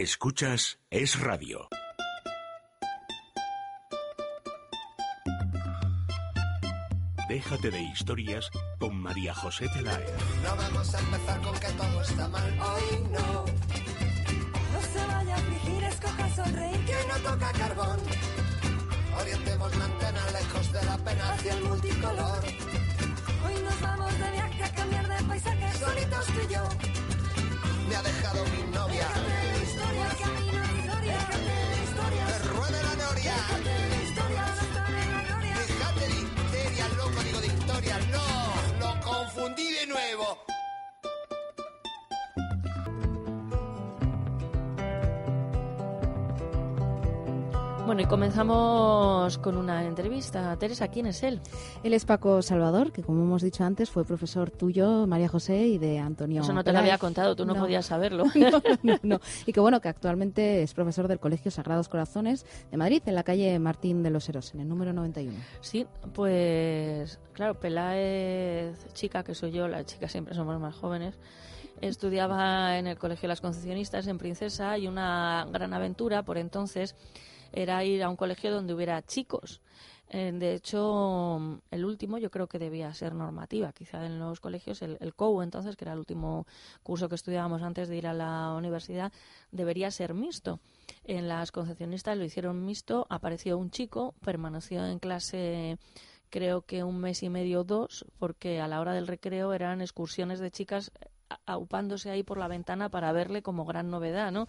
Escuchas Es Radio. Déjate de historias con María José Telae. No vamos a empezar con que todo está mal. Hoy no. No se vaya a afligir, escoja sonreír que no toca carbón. Orientemos la antena lejos de la pena hacia el multicolor. Hoy nos vamos de viaje a cambiar de paisaje solitos tú y yo. Me ha dejado mi novia historia, loco, digo de historia, no. Bueno, y comenzamos con una entrevista. Teresa, ¿quién es él? Él es Paco Salvador, que como hemos dicho antes, fue profesor tuyo, María José, y de Antonio. Eso no te lo había contado, tú no, podías saberlo. No, Y que bueno, que actualmente es profesor del Colegio Sagrados Corazones de Madrid, en la calle Martín de los Heros, en el número 91. Sí, pues claro, Peláez, chica que soy yo, las chicas siempre somos más jóvenes. Estudiaba en el Colegio de las Concepcionistas en Princesa y una gran aventura por entonces era ir a un colegio donde hubiera chicos. Eh, de hecho, el último yo creo que debía ser normativa, quizá en los colegios, el, el, COU entonces, que era el último curso que estudiábamos antes de ir a la universidad, debería ser mixto. En las concepcionistas lo hicieron mixto, apareció un chico, permaneció en clase creo que un mes y medio o dos, porque a la hora del recreo eran excursiones de chicas aupándose ahí por la ventana para verle como gran novedad, ¿no?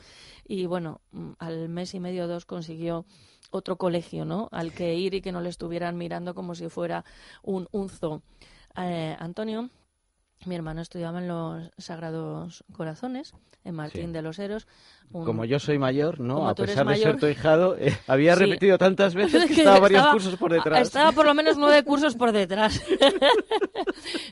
Y bueno, mm, al mes y medio o dos consiguió otro colegio, ¿no? Al que ir y que no le estuvieran mirando como si fuera un, unzo. Eh, Antonio mi hermano estudiaba en los Sagrados Corazones, en Martín de los Heros. Como yo soy mayor, ¿no? a pesar de ser tu hijado, eh, había repetido tantas veces que, estaba varios cursos por detrás. Estaba por lo menos nueve cursos por detrás.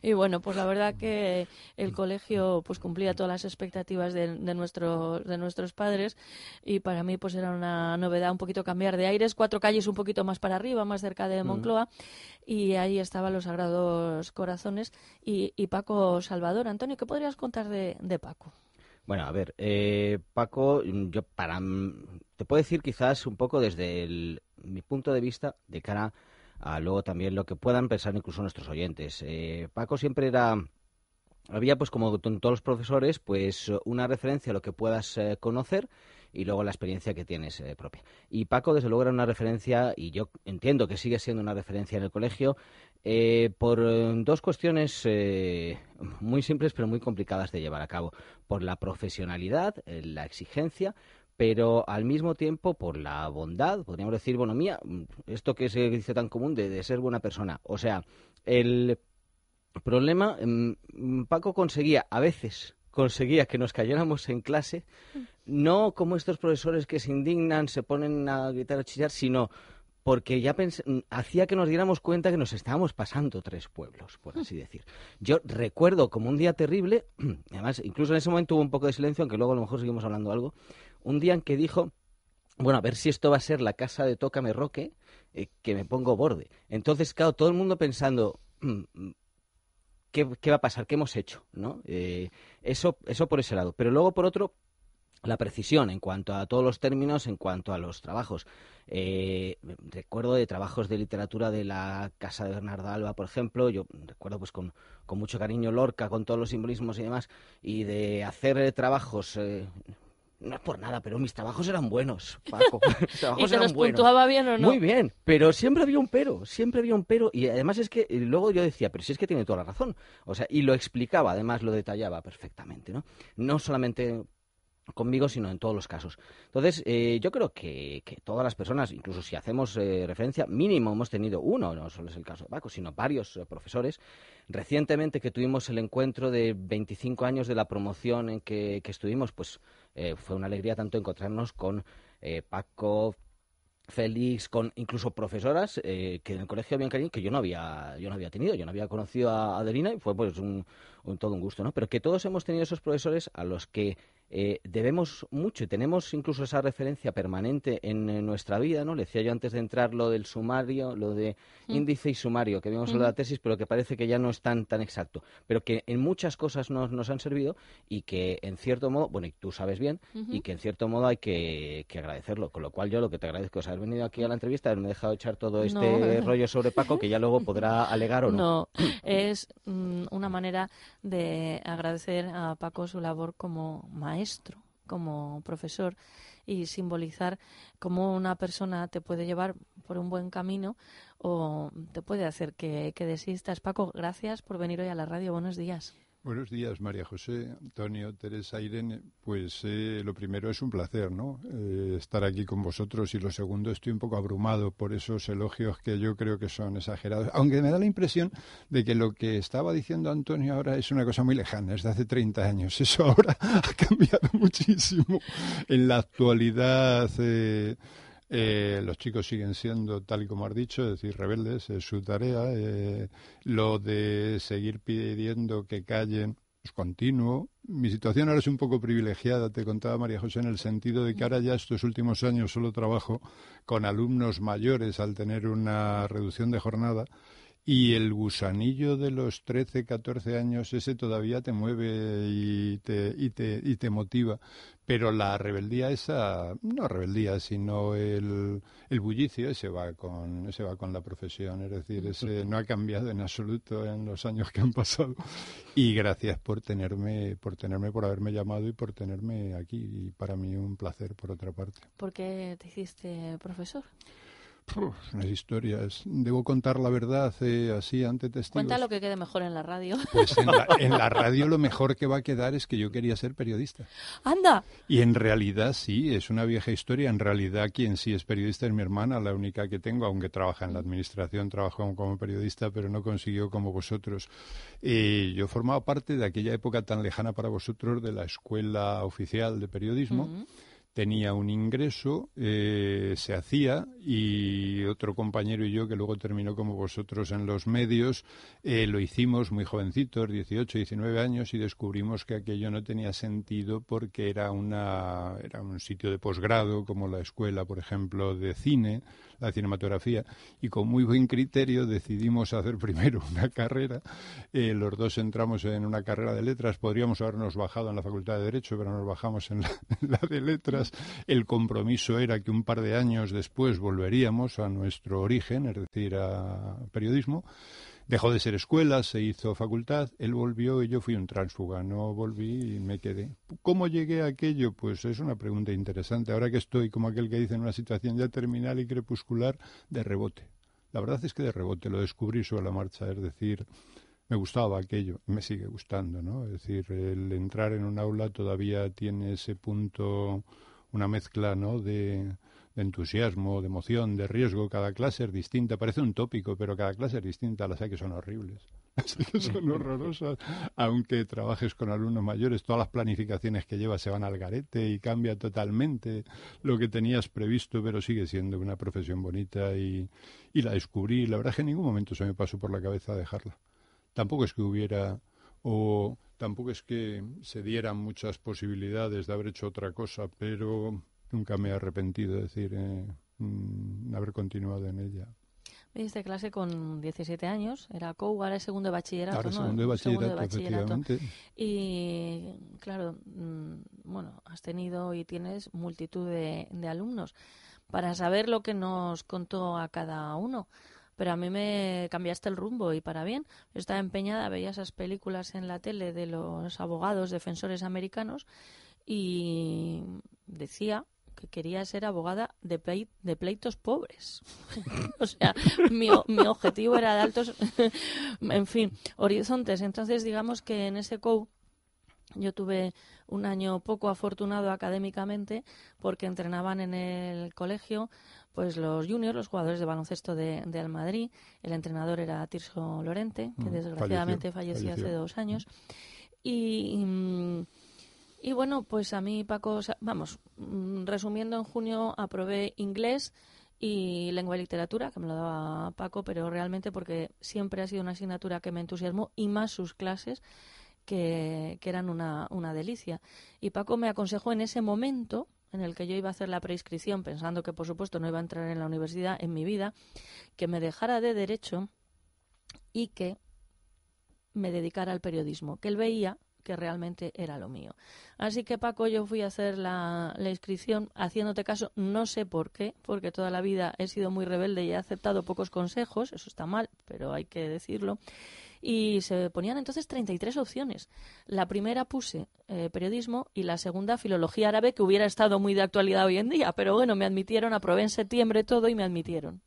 y bueno, pues la verdad que el colegio pues cumplía todas las expectativas de, de nuestros padres y para mí pues era una novedad un poquito cambiar de aires, cuatro calles un poquito más para arriba, más cerca de mm. Moncloa, y ahí estaban los Sagrados Corazones y Paco Salvador. Antonio, ¿qué podrías contar de, Paco? Bueno, a ver, eh, Paco, yo para te puedo decir quizás un poco desde mi punto de vista de cara a luego también lo que puedan pensar incluso nuestros oyentes. Eh, Paco siempre era había pues como todos los profesores pues una referencia a lo que puedas eh, conocer y luego la experiencia que tienes propia. Y Paco, desde luego, era una referencia, y yo entiendo que sigue siendo una referencia en el colegio, eh, por eh, dos cuestiones eh, muy simples pero muy complicadas de llevar a cabo. Por la profesionalidad, la exigencia, pero al mismo tiempo por la bondad, podríamos decir bueno mía mm, esto que se dice tan común de, ser buena persona. O sea, el problema, mm, mm, Paco conseguía a veces conseguía que nos cayéramos en clase, no como estos profesores que se indignan, se ponen a gritar a chillar, sino porque ya mm, hacía que nos diéramos cuenta que nos estábamos pasando tres pueblos, por así decir. Yo recuerdo como un día terrible, además, incluso en ese momento hubo un poco de silencio, aunque luego a lo mejor seguimos hablando algo, un día en que dijo, bueno, a ver si esto va a ser la casa de Tócame Roque, eh, que me pongo borde. Entonces, claro, todo el mundo pensando... Mm, mm, ¿Qué, va a pasar? ¿Qué hemos hecho? ¿no? Eh, eso, eso por ese lado. Pero luego, por otro, la precisión en cuanto a todos los términos, en cuanto a los trabajos. Eh, recuerdo de trabajos de literatura de la casa de Bernardo Alba, por ejemplo, yo recuerdo pues con, mucho cariño Lorca, con todos los simbolismos y demás, y de hacer eh, trabajos... Eh, no es por nada, pero mis trabajos eran buenos, Paco. ¿Y los puntuaba bien o no? Muy bien, pero siempre había un pero, siempre había un pero. Y además es que luego yo decía, pero si es que tiene toda la razón. O sea, y lo explicaba, además lo detallaba perfectamente, ¿no? No solamente conmigo, sino en todos los casos. Entonces, eh, yo creo que, todas las personas, incluso si hacemos eh, referencia, mínimo hemos tenido uno, no solo es el caso de Paco, sino varios eh, profesores. Recientemente que tuvimos el encuentro de 25 años de la promoción en que, estuvimos, pues fue una alegría tanto encontrarnos con Paco, Félix, con incluso profesoras que en el colegio habían que yo no había, yo no había tenido, yo no había conocido a Adelina y fue pues un, con todo un gusto, ¿no? Pero que todos hemos tenido esos profesores a los que eh, debemos mucho y tenemos incluso esa referencia permanente en, nuestra vida, ¿no? Le decía yo antes de entrar lo del sumario, lo de índice y sumario, que vimos en la tesis, pero que parece que ya no es tan, tan exacto, pero que en muchas cosas nos, nos han servido y que en cierto modo, bueno, y tú sabes bien, y que en cierto modo hay que, agradecerlo, con lo cual yo lo que te agradezco es haber venido aquí a la entrevista, haberme dejado echar todo este rollo sobre Paco, que ya luego podrá alegar o no. No, es mm, una manera de agradecer a Paco su labor como maestro, como profesor y simbolizar cómo una persona te puede llevar por un buen camino o te puede hacer que, que desistas. Paco, gracias por venir hoy a la radio. Buenos días. Buenos días, María José, Antonio, Teresa, Irene. Pues eh, lo primero es un placer, ¿no? Eh, estar aquí con vosotros y lo segundo estoy un poco abrumado por esos elogios que yo creo que son exagerados, aunque me da la impresión de que lo que estaba diciendo Antonio ahora es una cosa muy lejana, es de hace 30 años. Eso ahora ha cambiado muchísimo en la actualidad. Eh, eh, los chicos siguen siendo, tal y como has dicho, es decir, rebeldes, es su tarea. Eh, lo de seguir pidiendo que callen es pues, continuo. Mi situación ahora es un poco privilegiada, te contaba María José, en el sentido de que ahora ya estos últimos años solo trabajo con alumnos mayores al tener una reducción de jornada y el gusanillo de los 13, 14 años, ese todavía te mueve y te, y te, y te motiva. Pero la rebeldía esa, no rebeldía, sino el, el bullicio, ese va, con, ese va con la profesión. Es decir, ese no ha cambiado en absoluto en los años que han pasado. Y gracias por tenerme, por tenerme, por haberme llamado y por tenerme aquí. Y para mí un placer, por otra parte. ¿Por qué te hiciste profesor? las historias. Debo contar la verdad eh, así ante testigos. Cuenta lo que quede mejor en la radio. Pues en la, radio lo mejor que va a quedar es que yo quería ser periodista. ¡Anda! Y en realidad sí, es una vieja historia. En realidad quien sí es periodista es mi hermana, la única que tengo, aunque trabaja en la administración, trabajó como periodista, pero no consiguió como vosotros. Eh, yo formaba parte de aquella época tan lejana para vosotros de la Escuela Oficial de Periodismo tenía un ingreso, eh, se hacía y otro compañero y yo, que luego terminó como vosotros en los medios, eh, lo hicimos muy jovencitos, 18, 19 años, y descubrimos que aquello no tenía sentido porque era, una, era un sitio de posgrado, como la escuela, por ejemplo, de cine, la cinematografía, y con muy buen criterio decidimos hacer primero una carrera. Eh, los dos entramos en una carrera de letras, podríamos habernos bajado en la Facultad de Derecho, pero nos bajamos en la de letras el compromiso era que un par de años después volveríamos a nuestro origen, es decir, a periodismo. Dejó de ser escuela, se hizo facultad, él volvió y yo fui un tránsfuga, no volví y me quedé. ¿Cómo llegué a aquello? Pues es una pregunta interesante. Ahora que estoy como aquel que dice en una situación ya terminal y crepuscular, de rebote. La verdad es que de rebote lo descubrí sobre la marcha, es decir, me gustaba aquello, me sigue gustando, ¿no? Es decir, el entrar en un aula todavía tiene ese punto una mezcla ¿no? de, entusiasmo, de emoción, de riesgo. Cada clase es distinta, parece un tópico, pero cada clase es distinta. Las hay que son horribles, las hay que son horrorosas. Aunque trabajes con alumnos mayores, todas las planificaciones que llevas se van al garete y cambia totalmente lo que tenías previsto, pero sigue siendo una profesión bonita y, la descubrí. La verdad es que en ningún momento se me pasó por la cabeza dejarla. Tampoco es que hubiera o Tampoco es que se dieran muchas posibilidades de haber hecho otra cosa, pero nunca me he arrepentido de decir eh, mm, haber continuado en ella. Viniste clase con 17 años, era COU, ahora es segundo de bachillerato. Ahora segundo de bachillerato, Efectivamente. Y claro, mm, bueno, has tenido y tienes multitud de alumnos. Para saber lo que nos contó a cada uno, pero a mí me cambiaste el rumbo y para bien. Yo estaba empeñada, veía esas películas en la tele de los abogados defensores americanos y decía que quería ser abogada de, de pleitos pobres. o sea, mi, mi objetivo era de altos, en fin, horizontes. Entonces, digamos que en ese co yo tuve un año poco afortunado académicamente porque entrenaban en el colegio pues los juniors, los jugadores de baloncesto de, de Al Madrid. El entrenador era Tirso Lorente, que mm, desgraciadamente falleció, hace dos años. Mm. Y, mm, y, bueno, pues a mí Paco, vamos, resumiendo, en junio aprobé inglés y lengua y literatura, que me lo daba Paco, pero realmente porque siempre ha sido una asignatura que me entusiasmó y más sus clases que, eran una, delicia. Y Paco me aconsejó en ese momento en el que yo iba a hacer la preinscripción, pensando que por supuesto no iba a entrar en la universidad en mi vida, que me dejara de derecho y que me dedicara al periodismo, que él veía que realmente era lo mío. Así que Paco, yo fui a hacer la, inscripción haciéndote caso, no sé por qué, porque toda la vida he sido muy rebelde y he aceptado pocos consejos, eso está mal, pero hay que decirlo. Y se ponían entonces 33 opciones. La primera puse eh, periodismo y la segunda filología árabe, que hubiera estado muy de actualidad hoy en día, pero bueno, me admitieron, aprobé en septiembre todo y me admitieron.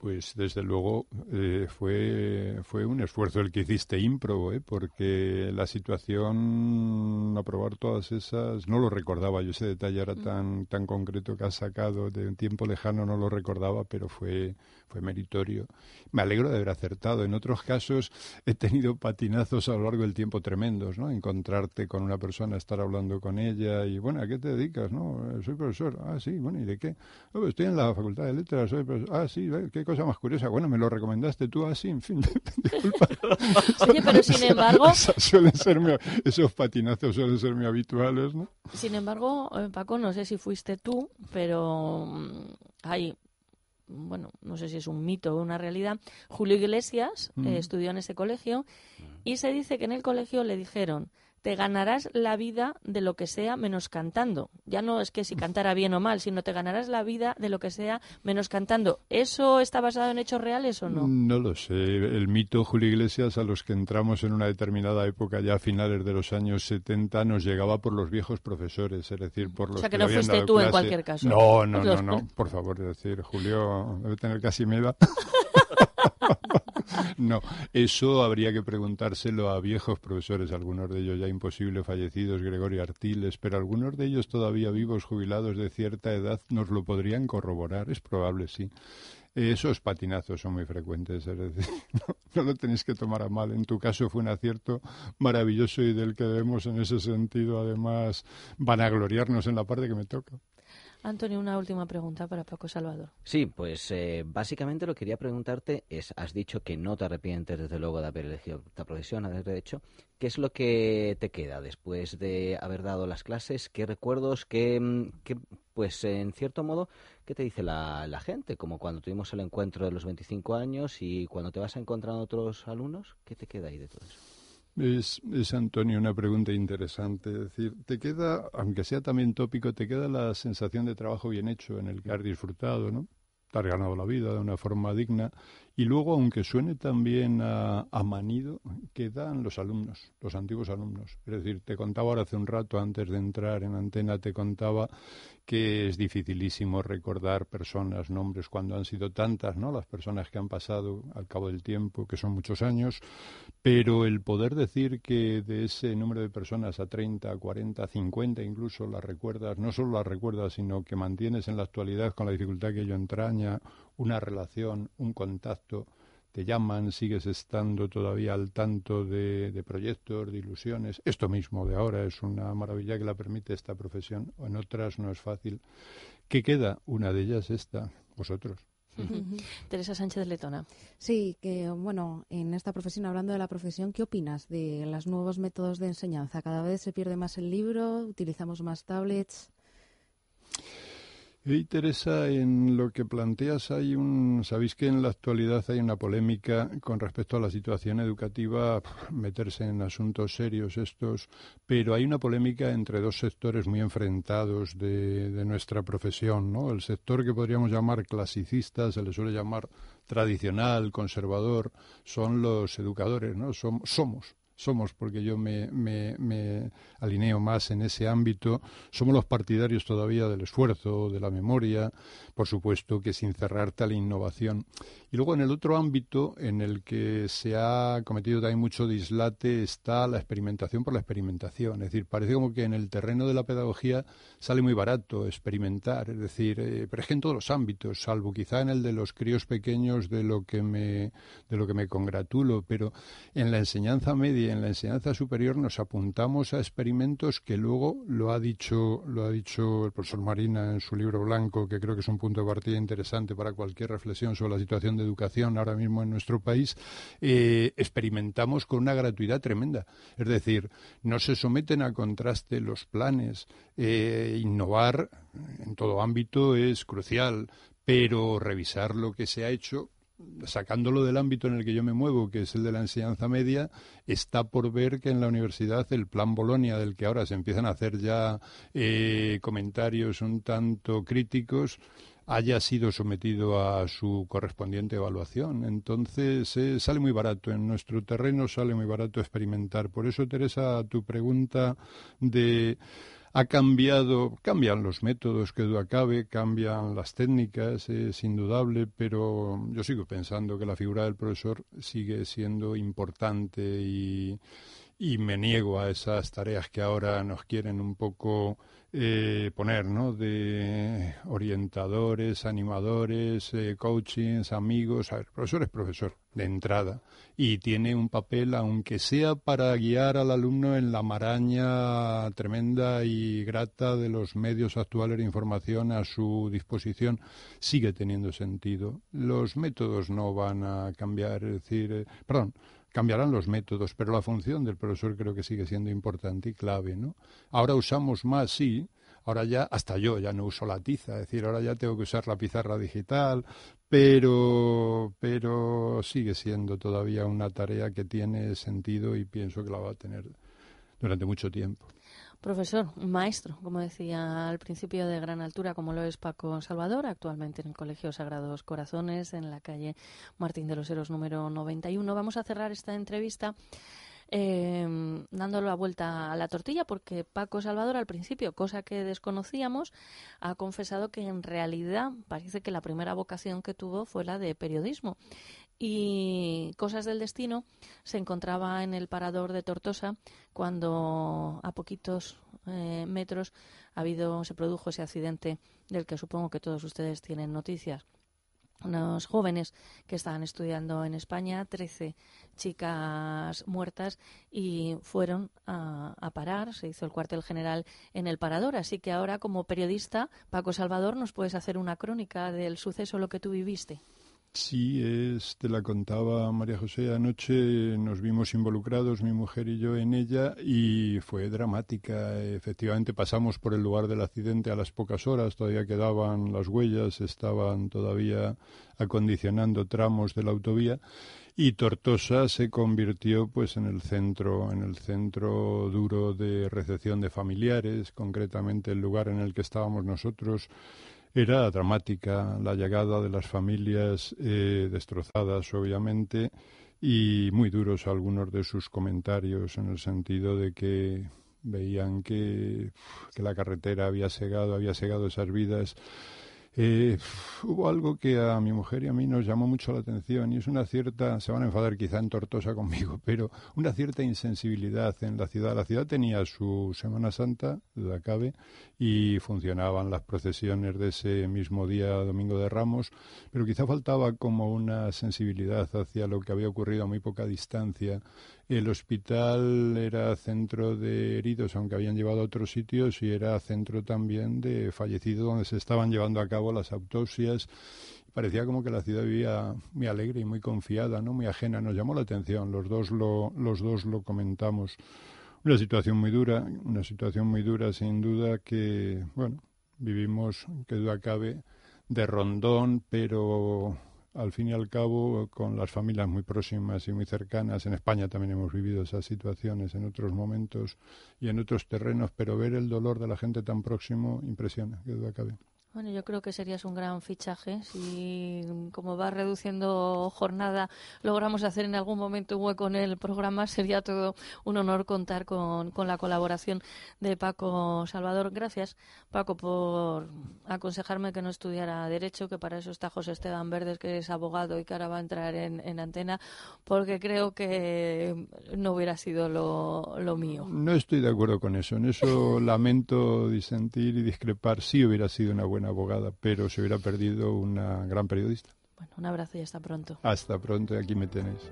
Pues desde luego eh, fue, fue un esfuerzo el que hiciste ímprobo, ¿eh? porque la situación, aprobar todas esas, no lo recordaba, yo ese detalle era mm. tan, tan concreto que has sacado de un tiempo lejano, no lo recordaba, pero fue, fue meritorio. Me alegro de haber acertado. En otros casos he tenido patinazos a lo largo del tiempo tremendos, ¿no? Encontrarte con una persona, estar hablando con ella y, bueno, ¿a qué te dedicas? No, eh, soy profesor. Ah, sí, bueno, ¿y de qué? Ah, pues estoy en la Facultad de Letras, soy profesor. Ah, sí, ¿qué cosa más curiosa, bueno, me lo recomendaste tú así, en fin, disculpa. pero sin embargo... esos patinazos suelen ser muy habituales, ¿no? Sin embargo, eh, Paco, no sé si fuiste tú, pero mm, hay bueno, no sé si es un mito o una realidad, Julio Iglesias eh, mm. estudió en ese colegio y se dice que en el colegio le dijeron, te ganarás la vida de lo que sea menos cantando. Ya no es que si cantara bien o mal, sino te ganarás la vida de lo que sea menos cantando. ¿Eso está basado en hechos reales o no? No lo sé. El mito Julio Iglesias a los que entramos en una determinada época, ya a finales de los años 70, nos llegaba por los viejos profesores, es decir, por los O sea, que, no fuiste tú en cualquier caso. No, no, no, no, Por favor, decir, Julio debe tener casi media. No, eso habría que preguntárselo a viejos profesores, algunos de ellos ya imposibles, fallecidos, Gregorio Artiles, pero algunos de ellos todavía vivos, jubilados de cierta edad, nos lo podrían corroborar, es probable, sí. Esos patinazos son muy frecuentes, es decir, no, lo tenéis que tomar a mal. En tu caso fue un acierto maravilloso y del que debemos en ese sentido, además, van gloriarnos en la parte que me toca. Antonio, una última pregunta para Paco Salvador. Sí, pues eh, básicamente lo que quería preguntarte es, has dicho que no te arrepientes desde luego de haber elegido esta profesión, haber hecho, ¿qué es lo que te queda después de haber dado las clases? ¿Qué recuerdos? ¿Qué, qué pues en cierto modo, ¿qué te dice la, gente? Como cuando tuvimos el encuentro de los 25 años y cuando te vas a encontrar otros alumnos, ¿qué te queda ahí de todo eso? Es, es, Antonio una pregunta interesante. Es decir, te queda, aunque sea también tópico, te queda la sensación de trabajo bien hecho, en el que has disfrutado, ¿no? Te has ganado la vida de una forma digna y luego, aunque suene también a, a, manido, quedan los alumnos, los antiguos alumnos. Es decir, te contaba ahora hace un rato, antes de entrar en antena, te contaba que es dificilísimo recordar personas, nombres, cuando han sido tantas, ¿no? Las personas que han pasado al cabo del tiempo, que son muchos años, pero el poder decir que de ese número de personas a 30, 40, 50 incluso las recuerdas, no solo las recuerdas, sino que mantienes en la actualidad con la dificultad que ello entraña una relación, un contacto, te llaman, sigues estando todavía al tanto de, proyectos, de ilusiones. Esto mismo de ahora es una maravilla que la permite esta profesión, en otras no es fácil. ¿Qué queda? Una de ellas esta, vosotros. Teresa Sánchez Letona. Sí, que bueno, en esta profesión, hablando de la profesión, ¿qué opinas de los nuevos métodos de enseñanza? Cada vez se pierde más el libro, utilizamos más tablets. Y Teresa, en lo que planteas hay un... Sabéis que en la actualidad hay una polémica con respecto a la situación educativa, meterse en asuntos serios estos, pero hay una polémica entre dos sectores muy enfrentados de, nuestra profesión, ¿no? El sector que podríamos llamar clasicista, se le suele llamar tradicional, conservador, son los educadores, ¿no? somos somos, porque yo me, alineo más en ese ámbito, somos los partidarios todavía del esfuerzo, de la memoria, por supuesto que sin cerrar tal innovación. Y luego en el otro ámbito en el que se ha cometido también mucho dislate está la experimentación por la experimentación. Es decir, parece como que en el terreno de la pedagogía sale muy barato experimentar, es decir, eh, pero es que en todos los ámbitos, salvo quizá en el de los críos pequeños de lo que me, de lo que me congratulo, pero en la enseñanza media en la enseñanza superior nos apuntamos a experimentos que luego lo ha dicho, lo ha dicho el profesor Marina en su libro blanco, que creo que es un punto de partida interesante para cualquier reflexión sobre la situación de educación ahora mismo en nuestro país, eh, experimentamos con una gratuidad tremenda. Es decir, no se someten a contraste los planes. Eh, innovar en todo ámbito es crucial, pero revisar lo que se ha hecho sacándolo del ámbito en el que yo me muevo, que es el de la enseñanza media, está por ver que en la universidad el plan Bolonia, del que ahora se empiezan a hacer ya eh, comentarios un tanto críticos, haya sido sometido a su correspondiente evaluación. Entonces, eh, sale muy barato en nuestro terreno, sale muy barato experimentar. Por eso, Teresa, tu pregunta de ha cambiado, cambian los métodos que duda cambian las técnicas, es indudable, pero yo sigo pensando que la figura del profesor sigue siendo importante y, y me niego a esas tareas que ahora nos quieren un poco eh, poner, ¿no? De orientadores, animadores, eh, coachings, amigos. A ver, profesor es profesor de entrada y tiene un papel, aunque sea para guiar al alumno en la maraña tremenda y grata de los medios actuales de información a su disposición, sigue teniendo sentido. Los métodos no van a cambiar, es decir, eh, perdón, Cambiarán los métodos, pero la función del profesor creo que sigue siendo importante y clave, ¿no? Ahora usamos más, sí, ahora ya, hasta yo ya no uso la tiza, es decir, ahora ya tengo que usar la pizarra digital, pero, pero sigue siendo todavía una tarea que tiene sentido y pienso que la va a tener durante mucho tiempo. Profesor, maestro, como decía al principio de gran altura, como lo es Paco Salvador, actualmente en el Colegio Sagrados Corazones, en la calle Martín de los Heros número 91. Vamos a cerrar esta entrevista eh, dándole la vuelta a la tortilla, porque Paco Salvador, al principio, cosa que desconocíamos, ha confesado que en realidad parece que la primera vocación que tuvo fue la de periodismo y cosas del destino se encontraba en el parador de Tortosa cuando a poquitos eh, metros ha habido, se produjo ese accidente del que supongo que todos ustedes tienen noticias unos jóvenes que estaban estudiando en España, 13 chicas muertas y fueron a, a, parar, se hizo el cuartel general en el parador. Así que ahora como periodista, Paco Salvador, nos puedes hacer una crónica del suceso, lo que tú viviste. Sí, es, te la contaba María José anoche, nos vimos involucrados, mi mujer y yo, en ella y fue dramática. Efectivamente, pasamos por el lugar del accidente a las pocas horas, todavía quedaban las huellas, estaban todavía acondicionando tramos de la autovía y Tortosa se convirtió pues en el centro en el centro duro de recepción de familiares, concretamente el lugar en el que estábamos nosotros era dramática la llegada de las familias eh, destrozadas, obviamente, y muy duros algunos de sus comentarios en el sentido de que veían que, que la carretera había cegado, había cegado esas vidas eh, hubo algo que a mi mujer y a mí nos llamó mucho la atención y es una cierta, se van a enfadar quizá en Tortosa conmigo, pero una cierta insensibilidad en la ciudad. La ciudad tenía su Semana Santa, la cabe, y funcionaban las procesiones de ese mismo día, Domingo de Ramos, pero quizá faltaba como una sensibilidad hacia lo que había ocurrido a muy poca distancia el hospital era centro de heridos, aunque habían llevado a otros sitios, y era centro también de fallecidos, donde se estaban llevando a cabo las autopsias. Parecía como que la ciudad vivía muy alegre y muy confiada, no muy ajena. Nos llamó la atención. Los dos lo, los dos lo comentamos. Una situación muy dura, una situación muy dura, sin duda que, bueno, vivimos, que duda cabe, de rondón, pero al fin y al cabo, con las familias muy próximas y muy cercanas, en España también hemos vivido esas situaciones en otros momentos y en otros terrenos, pero ver el dolor de la gente tan próximo impresiona, que duda cabe. Bueno, yo creo que serías un gran fichaje si, como va reduciendo jornada, logramos hacer en algún momento un hueco en el programa. Sería todo un honor contar con, la colaboración de Paco Salvador. Gracias, Paco, por aconsejarme que no estudiara Derecho, que para eso está José Esteban Verdes, que es abogado y que ahora va a entrar en, antena, porque creo que no hubiera sido lo, lo mío. No estoy de acuerdo con eso. En eso lamento disentir y discrepar. Sí hubiera sido una buena una abogada, pero se hubiera perdido una gran periodista. Bueno, un abrazo y hasta pronto. Hasta pronto, aquí me tenéis.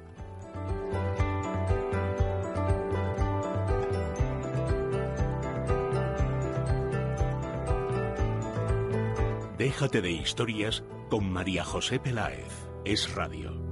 Déjate de historias con María José Peláez. Es radio.